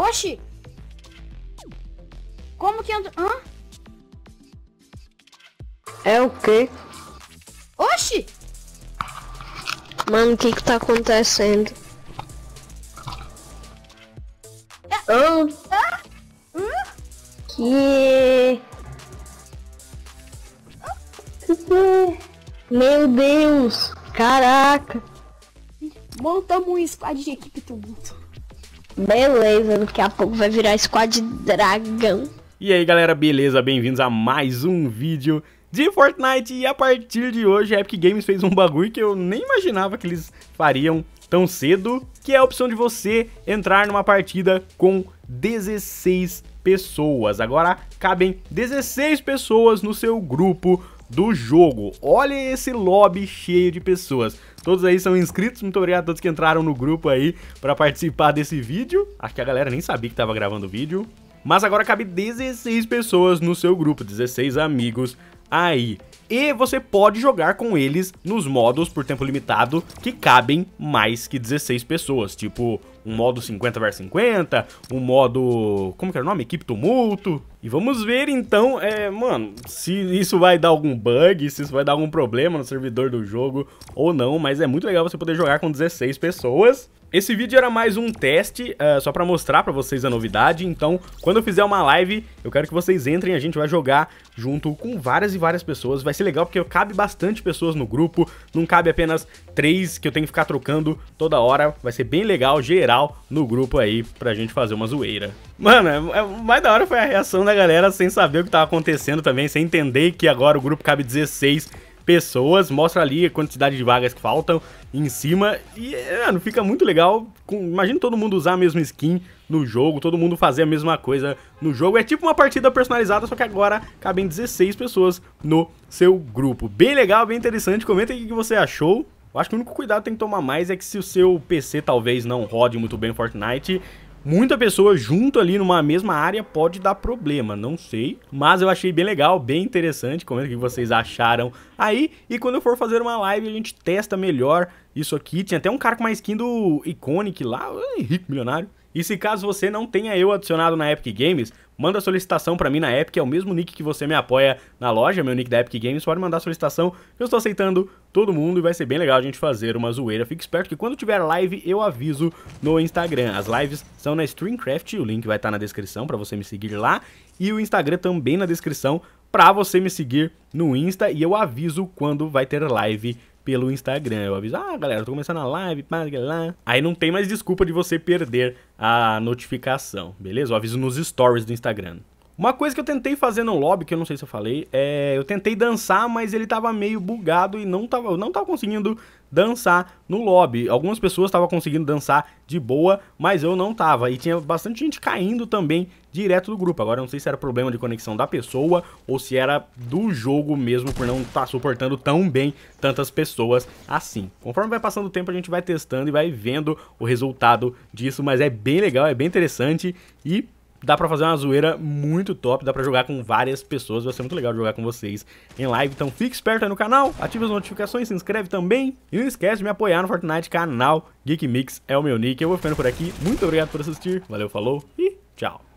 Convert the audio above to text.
Oxi! Como que entrou? Hã? É o quê? Oxi! Mano, o que que tá acontecendo? É... Ah? Hã? Que... É? Meu Deus! Caraca! Montamos um squad de equipe tumulto. Beleza, daqui a pouco vai virar Squad Dragão. E aí galera, beleza? Bem-vindos a mais um vídeo de Fortnite. E a partir de hoje, a Epic Games fez um bagulho que eu nem imaginava que eles fariam tão cedo, que é a opção de você entrar numa partida com 16 pessoas. Agora cabem 16 pessoas no seu grupo do jogo. Olha esse lobby cheio de pessoas. Todos aí são inscritos, muito obrigado a todos que entraram no grupo aí para participar desse vídeo. Acho que a galera nem sabia que tava gravando o vídeo. Mas agora cabe 16 pessoas no seu grupo, 16 amigos aí e você pode jogar com eles nos modos por tempo limitado que cabem mais que 16 pessoas, tipo um modo 50 vs 50, um modo... como que era o nome? Equipe Tumulto. E vamos ver então, é, mano, se isso vai dar algum bug, se isso vai dar algum problema no servidor do jogo ou não, mas é muito legal você poder jogar com 16 pessoas esse vídeo era mais um teste, uh, só pra mostrar pra vocês a novidade, então quando eu fizer uma live, eu quero que vocês entrem, a gente vai jogar junto com várias e várias pessoas, vai ser legal porque cabe bastante pessoas no grupo, não cabe apenas três que eu tenho que ficar trocando toda hora, vai ser bem legal, geral, no grupo aí, pra gente fazer uma zoeira. Mano, é, é mais da hora foi a reação da galera sem saber o que tava acontecendo também, sem entender que agora o grupo cabe 16 pessoas, mostra ali a quantidade de vagas que faltam em cima e, mano, fica muito legal. imagina todo mundo usar a mesma skin no jogo, todo mundo fazer a mesma coisa no jogo. É tipo uma partida personalizada, só que agora cabem 16 pessoas no seu grupo. Bem legal, bem interessante. Comenta aí o que você achou. Eu acho que o único cuidado que tem que tomar mais é que se o seu PC talvez não rode muito bem Fortnite, muita pessoa junto ali numa mesma área pode dar problema, não sei. Mas eu achei bem legal, bem interessante. Comenta o é que vocês acharam aí. E quando eu for fazer uma live, a gente testa melhor isso aqui. Tinha até um cara com uma skin do Iconic lá, rico, milionário. E se caso você não tenha eu adicionado na Epic Games, manda solicitação para mim na Epic, é o mesmo nick que você me apoia na loja, meu nick da Epic Games, pode mandar solicitação, eu estou aceitando todo mundo e vai ser bem legal a gente fazer uma zoeira. Fique esperto que quando tiver live eu aviso no Instagram. As lives são na Streamcraft, o link vai estar tá na descrição para você me seguir lá e o Instagram também na descrição para você me seguir no Insta e eu aviso quando vai ter live pelo Instagram. Eu aviso, ah, galera, tô começando a live, pá, lá. Aí não tem mais desculpa de você perder a notificação, beleza? Eu aviso nos stories do Instagram. Uma coisa que eu tentei fazer no lobby, que eu não sei se eu falei, é. Eu tentei dançar, mas ele tava meio bugado e não tava, eu não tava conseguindo dançar no lobby. Algumas pessoas estavam conseguindo dançar de boa, mas eu não tava. E tinha bastante gente caindo também direto do grupo. Agora eu não sei se era problema de conexão da pessoa ou se era do jogo mesmo por não estar tá suportando tão bem tantas pessoas assim. Conforme vai passando o tempo a gente vai testando e vai vendo o resultado disso, mas é bem legal, é bem interessante e dá pra fazer uma zoeira muito top, dá pra jogar com várias pessoas, vai ser muito legal jogar com vocês em live. Então fique esperto aí no canal, ative as notificações, se inscreve também e não esquece de me apoiar no Fortnite canal Geek Mix é o meu nick. Eu vou ficando por aqui, muito obrigado por assistir, valeu, falou e tchau.